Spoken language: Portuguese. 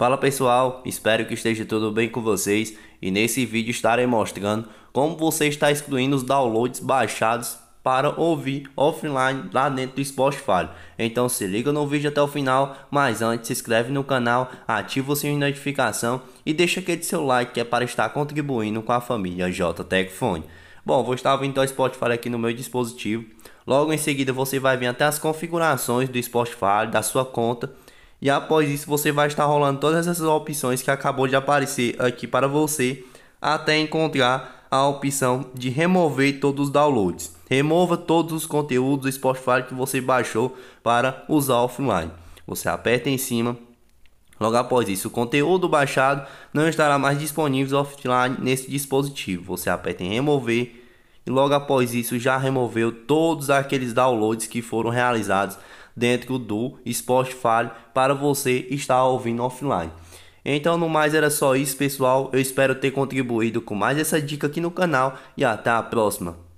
Fala pessoal, espero que esteja tudo bem com vocês e nesse vídeo estarei mostrando como você está excluindo os downloads baixados para ouvir offline lá dentro do Spotify. Então se liga no vídeo até o final, mas antes se inscreve no canal, ativa o sininho de notificação e deixa aquele seu like que é para estar contribuindo com a família JTEC Bom, vou estar vindo ao Spotify aqui no meu dispositivo. Logo em seguida você vai vir até as configurações do Spotify, da sua conta e após isso, você vai estar rolando todas essas opções que acabou de aparecer aqui para você até encontrar a opção de remover todos os downloads. Remova todos os conteúdos do Spotify que você baixou para usar offline. Você aperta em cima. Logo após isso, o conteúdo baixado não estará mais disponível offline nesse dispositivo. Você aperta em remover e logo após isso já removeu todos aqueles downloads que foram realizados dentro do Spotify para você estar ouvindo offline. Então, no mais era só isso, pessoal. Eu espero ter contribuído com mais essa dica aqui no canal e até a próxima.